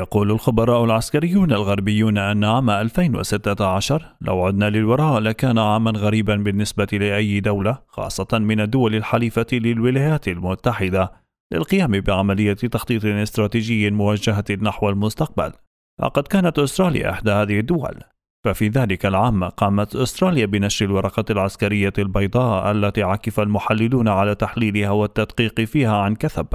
يقول الخبراء العسكريون الغربيون أن عام 2016 لو عدنا للوراء لكان عاما غريبا بالنسبة لأي دولة خاصة من الدول الحليفة للولايات المتحدة للقيام بعملية تخطيط استراتيجي موجهة نحو المستقبل لقد كانت أستراليا إحدى هذه الدول ففي ذلك العام قامت أستراليا بنشر الورقة العسكرية البيضاء التي عكف المحللون على تحليلها والتدقيق فيها عن كثب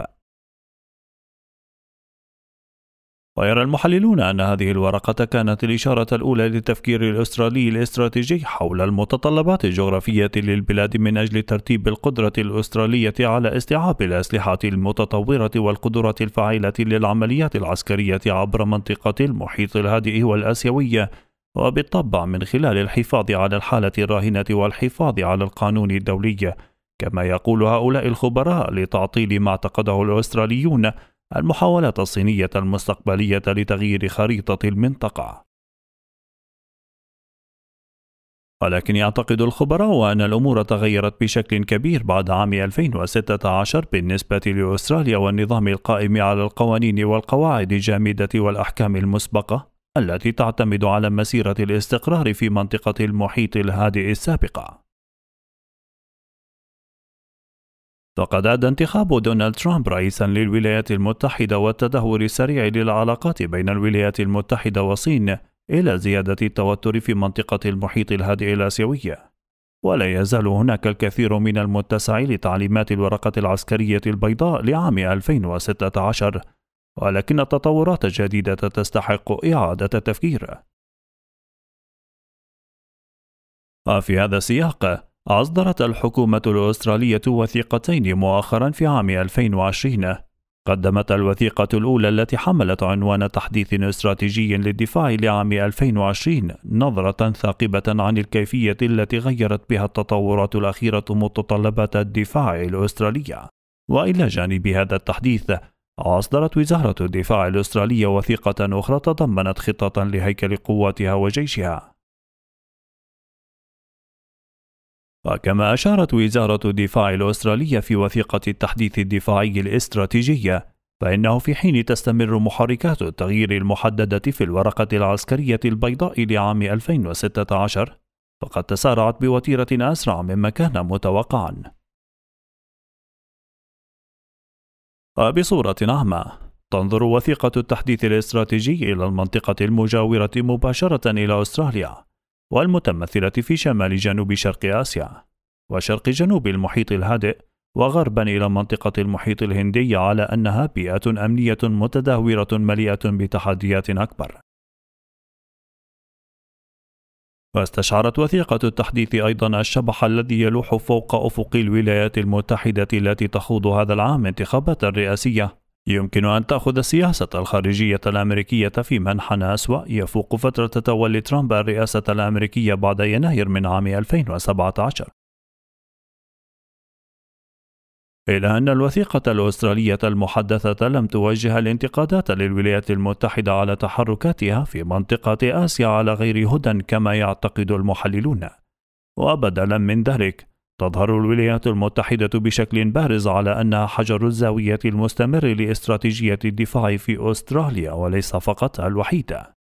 ويرى المحللون أن هذه الورقة كانت الإشارة الأولى للتفكير الأسترالي الاستراتيجي حول المتطلبات الجغرافية للبلاد من أجل ترتيب القدرة الأسترالية على استيعاب الأسلحة المتطورة والقدرة الفاعلة للعمليات العسكرية عبر منطقة المحيط الهادئ والآسيوية وبالطبع من خلال الحفاظ على الحالة الراهنة والحفاظ على القانون الدولي كما يقول هؤلاء الخبراء لتعطيل ما اعتقده الأستراليون المحاولات الصينية المستقبلية لتغيير خريطة المنطقة. ولكن يعتقد الخبراء أن الأمور تغيرت بشكل كبير بعد عام 2016 بالنسبة لأستراليا والنظام القائم على القوانين والقواعد الجامدة والأحكام المسبقة التي تعتمد على مسيرة الاستقرار في منطقة المحيط الهادئ السابقة. لقد أدى انتخاب دونالد ترامب رئيسا للولايات المتحدة والتدهور السريع للعلاقات بين الولايات المتحدة والصين إلى زيادة التوتر في منطقة المحيط الهادئ الآسيوية ولا يزال هناك الكثير من المتسع لتعليمات الورقة العسكرية البيضاء لعام 2016 ولكن التطورات الجديدة تستحق إعادة التفكير وفي هذا السياق أصدرت الحكومة الأسترالية وثيقتين مؤخرا في عام 2020 قدمت الوثيقة الأولى التي حملت عنوان تحديث استراتيجي للدفاع لعام 2020 نظرة ثاقبة عن الكيفية التي غيرت بها التطورات الأخيرة متطلبات الدفاع الأسترالية وإلى جانب هذا التحديث أصدرت وزارة الدفاع الأسترالية وثيقة أخرى تضمنت خطة لهيكل قواتها وجيشها وكما أشارت وزارة الدفاع الأسترالية في وثيقة التحديث الدفاعي الاستراتيجية فإنه في حين تستمر محركات التغيير المحددة في الورقة العسكرية البيضاء لعام 2016 فقد تسارعت بوتيرة أسرع مما كان متوقعا وبصورة عامة تنظر وثيقة التحديث الاستراتيجي إلى المنطقة المجاورة مباشرة إلى أستراليا والمتمثلة في شمال جنوب شرق آسيا وشرق جنوب المحيط الهادئ وغربا إلى منطقة المحيط الهندي على أنها بيئة أمنية متدهورة مليئة بتحديات أكبر. واستشعرت وثيقة التحديث أيضا الشبح الذي يلوح فوق أفق الولايات المتحدة التي تخوض هذا العام انتخابات رئاسية يمكن أن تأخذ السياسة الخارجية الأمريكية في منحى أسوأ يفوق فترة تولي ترامب الرئاسة الأمريكية بعد يناير من عام 2017 إلا أن الوثيقة الأسترالية المحدثة لم توجه الانتقادات للولايات المتحدة على تحركاتها في منطقة آسيا على غير هدى كما يعتقد المحللون وبدلا من ذلك تظهر الولايات المتحدة بشكل بارز على أنها حجر الزاوية المستمر لاستراتيجية الدفاع في أستراليا وليس فقط الوحيدة.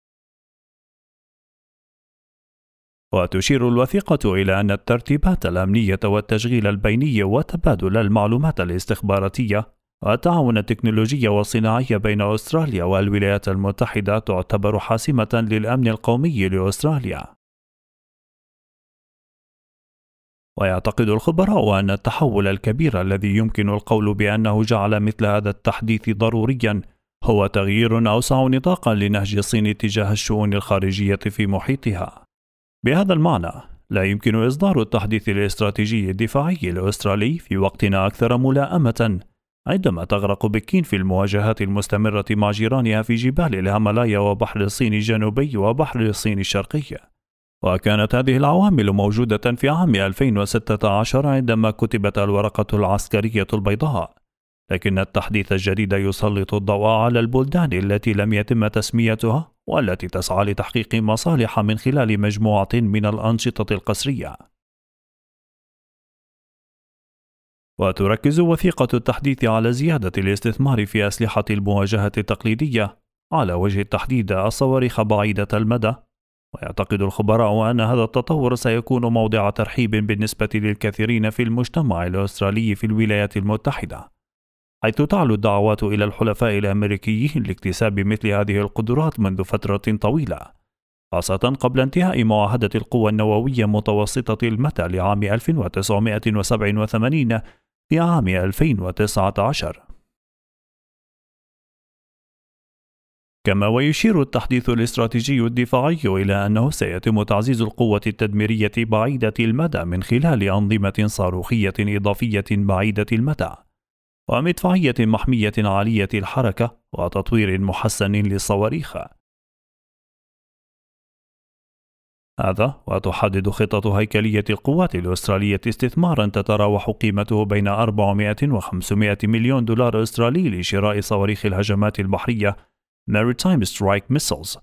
وتشير الوثيقة إلى أن الترتيبات الأمنية والتشغيل البيني وتبادل المعلومات الاستخباراتية والتعاون التكنولوجي والصناعي بين أستراليا والولايات المتحدة تعتبر حاسمة للأمن القومي لأستراليا. ويعتقد الخبراء أن التحول الكبير الذي يمكن القول بأنه جعل مثل هذا التحديث ضروريًا هو تغيير أوسع نطاقًا لنهج الصين تجاه الشؤون الخارجية في محيطها. بهذا المعنى، لا يمكن إصدار التحديث الاستراتيجي الدفاعي الأسترالي في وقتنا أكثر ملائمة عندما تغرق بكين في المواجهات المستمرة مع جيرانها في جبال الهملايا وبحر الصين الجنوبي وبحر الصين الشرقي. وكانت هذه العوامل موجودة في عام 2016 عندما كتبت الورقة العسكرية البيضاء لكن التحديث الجديد يسلط الضوء على البلدان التي لم يتم تسميتها والتي تسعى لتحقيق مصالح من خلال مجموعة من الأنشطة القسرية وتركز وثيقة التحديث على زيادة الاستثمار في أسلحة المواجهة التقليدية على وجه التحديد الصواريخ بعيدة المدى ويعتقد الخبراء أن هذا التطور سيكون موضع ترحيب بالنسبة للكثيرين في المجتمع الأسترالي في الولايات المتحدة حيث تعلو الدعوات إلى الحلفاء الأمريكيين لاكتساب مثل هذه القدرات منذ فترة طويلة خاصة قبل انتهاء معاهدة القوى النووية متوسطة المدى لعام 1987 في عام 2019 كما ويشير التحديث الاستراتيجي الدفاعي إلى أنه سيتم تعزيز القوة التدميرية بعيدة المدى من خلال أنظمة صاروخية إضافية بعيدة المدى ومدفعية محمية عالية الحركة وتطوير محسن للصواريخ هذا وتحدد خطة هيكلية القوات الأسترالية استثمارا تتراوح قيمته بين 400 و 500 مليون دولار أسترالي لشراء صواريخ الهجمات البحرية Maritime Strike Missiles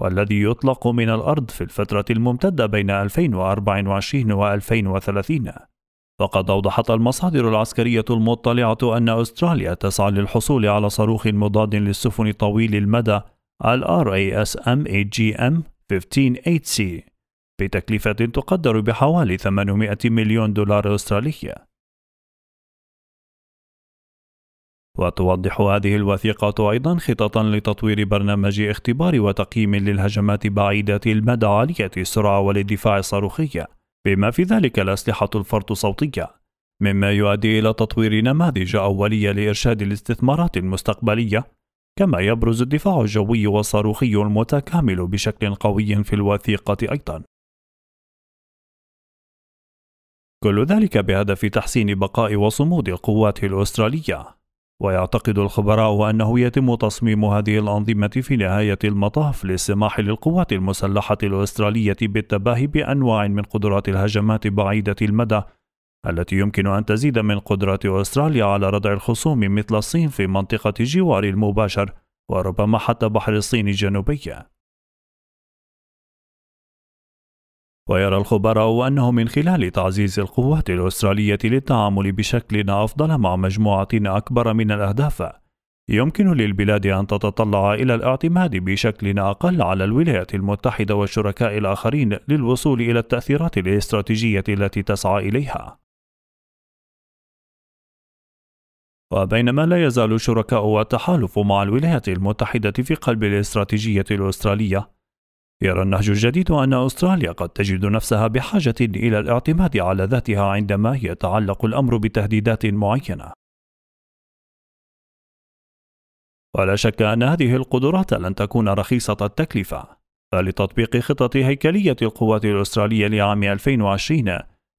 والذي يطلق من الأرض في الفترة الممتدة بين 2024 و 2030 فقد أوضحت المصادر العسكرية المطلعة أن أستراليا تسعى للحصول على صاروخ مضاد للسفن طويل المدى ال RASMAGM 158C بتكلفة تقدر بحوالي 800 مليون دولار أسترالية وتوضح هذه الوثيقة أيضا خططا لتطوير برنامج اختبار وتقييم للهجمات بعيدة المدى عالية السرعة وللدفاع الصاروخي بما في ذلك الأسلحة الفرط صوتية مما يؤدي إلى تطوير نماذج أولية لإرشاد الاستثمارات المستقبلية كما يبرز الدفاع الجوي والصاروخي المتكامل بشكل قوي في الوثيقة أيضا كل ذلك بهدف تحسين بقاء وصمود القوات الأسترالية ويعتقد الخبراء أنه يتم تصميم هذه الأنظمة في نهاية المطاف للسماح للقوات المسلحة الأسترالية بالتباهي بأنواع من قدرات الهجمات بعيدة المدى التي يمكن أن تزيد من قدرات أستراليا على ردع الخصوم مثل الصين في منطقة جوار المباشر وربما حتى بحر الصين الجنوبية ويرى الخبراء أنه من خلال تعزيز القوات الأسترالية للتعامل بشكل أفضل مع مجموعة أكبر من الأهداف، يمكن للبلاد أن تتطلع إلى الاعتماد بشكل أقل على الولايات المتحدة والشركاء الآخرين للوصول إلى التأثيرات الاستراتيجية التي تسعى إليها. وبينما لا يزال الشركاء والتحالف مع الولايات المتحدة في قلب الاستراتيجية الأسترالية، يرى النهج الجديد أن أستراليا قد تجد نفسها بحاجة إلى الاعتماد على ذاتها عندما يتعلق الأمر بتهديدات معينة. ولا شك أن هذه القدرات لن تكون رخيصة التكلفة، فلتطبيق خطة هيكلية القوات الأسترالية لعام 2020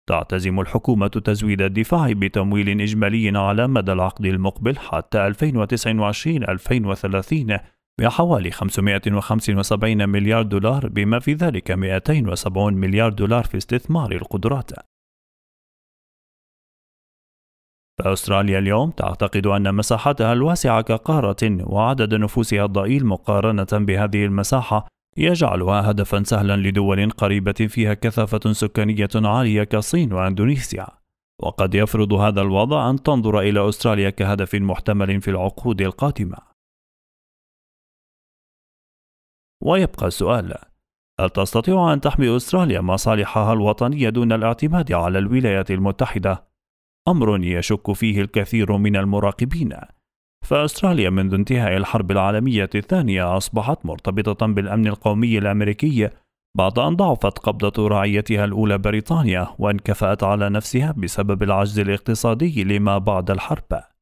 تعتزم الحكومة تزويد الدفاع بتمويل إجمالي على مدى العقد المقبل حتى 2029-2030 بحوالي 575 مليار دولار بما في ذلك 270 مليار دولار في استثمار القدرات فأستراليا اليوم تعتقد أن مساحتها الواسعة كقارة وعدد نفوسها الضئيل مقارنة بهذه المساحة يجعلها هدفا سهلا لدول قريبة فيها كثافة سكانية عالية كالصين وأندونيسيا وقد يفرض هذا الوضع أن تنظر إلى أستراليا كهدف محتمل في العقود القادمة ويبقى السؤال هل تستطيع أن تحمي أستراليا مصالحها الوطنية دون الاعتماد على الولايات المتحدة؟ أمر يشك فيه الكثير من المراقبين فأستراليا منذ انتهاء الحرب العالمية الثانية أصبحت مرتبطة بالأمن القومي الأمريكي بعد أن ضعفت قبضة رعيتها الأولى بريطانيا وانكفأت على نفسها بسبب العجز الاقتصادي لما بعد الحرب